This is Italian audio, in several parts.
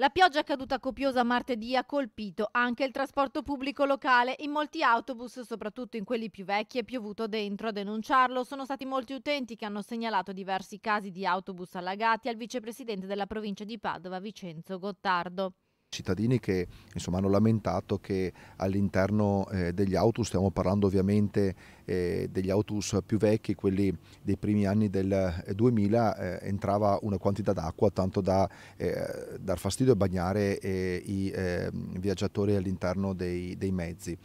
La pioggia caduta copiosa martedì ha colpito anche il trasporto pubblico locale. In molti autobus, soprattutto in quelli più vecchi, è piovuto dentro. A denunciarlo sono stati molti utenti che hanno segnalato diversi casi di autobus allagati al vicepresidente della provincia di Padova, Vincenzo Gottardo cittadini che insomma, hanno lamentato che all'interno eh, degli autos, stiamo parlando ovviamente eh, degli autos più vecchi, quelli dei primi anni del 2000, eh, eh, entrava una quantità d'acqua tanto da eh, dar fastidio e bagnare eh, i ehm, viaggiatori all'interno dei, dei mezzi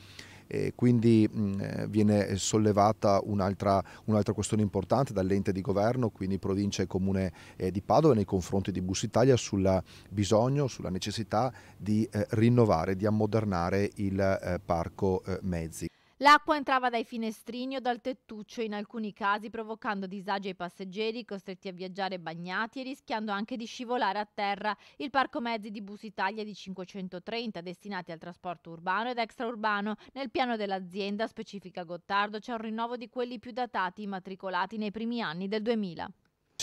e quindi mh, mm, eh, viene sollevata un'altra, un'altra, questione importante dall'ente di governo, quindi provincia e comune eh, di Padova nei confronti di Bus Italia sul bisogno, sulla necessità di eh, rinnovare, di ammodernare il eh, parco eh, mezzi. L'acqua entrava dai finestrini o dal tettuccio in alcuni casi provocando disagi ai passeggeri costretti a viaggiare bagnati e rischiando anche di scivolare a terra. Il parco mezzi di Bus Italia di 530 destinati al trasporto urbano ed extraurbano. Nel piano dell'azienda, specifica Gottardo, c'è un rinnovo di quelli più datati immatricolati nei primi anni del 2000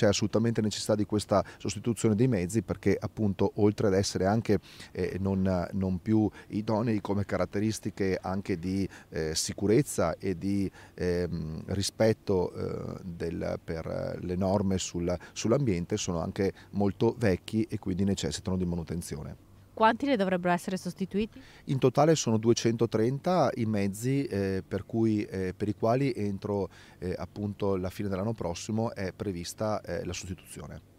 c'è assolutamente necessità di questa sostituzione dei mezzi perché appunto oltre ad essere anche eh, non, non, più idonei come caratteristiche anche di eh, sicurezza e di ehm, rispetto eh, del, per le norme sul, sull'ambiente sono anche molto vecchi e quindi necessitano di manutenzione. Quanti ne dovrebbero essere sostituiti? In totale sono 230 i mezzi eh, per, cui, eh, per, i quali entro eh, appunto la fine dell'anno prossimo è prevista eh, la sostituzione.